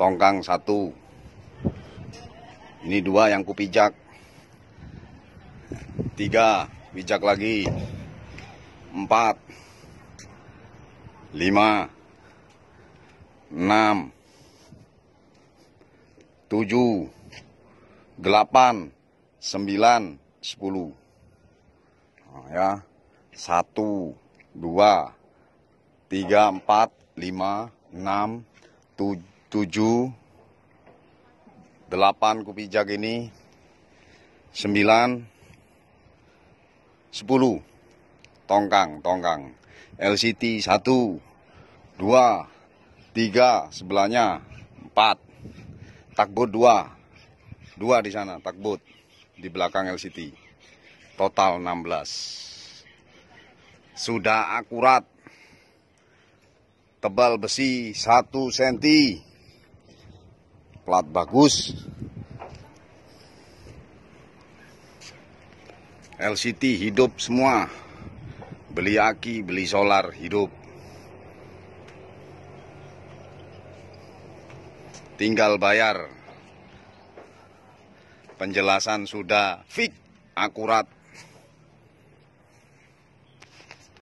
tongkang satu ini dua yang kupijak tiga pijak lagi empat lima enam tujuh delapan sembilan sepuluh nah, ya satu dua tiga empat lima enam tujuh 7 8 kupijak ini 9 10 tongkang tongkang LCT 1 2 3 sebelahnya 4 takbut 2 2 di sana takbut di belakang LCT total 16 sudah akurat tebal besi 1 cm plat bagus LCT hidup semua beli aki beli solar hidup tinggal bayar penjelasan sudah fix akurat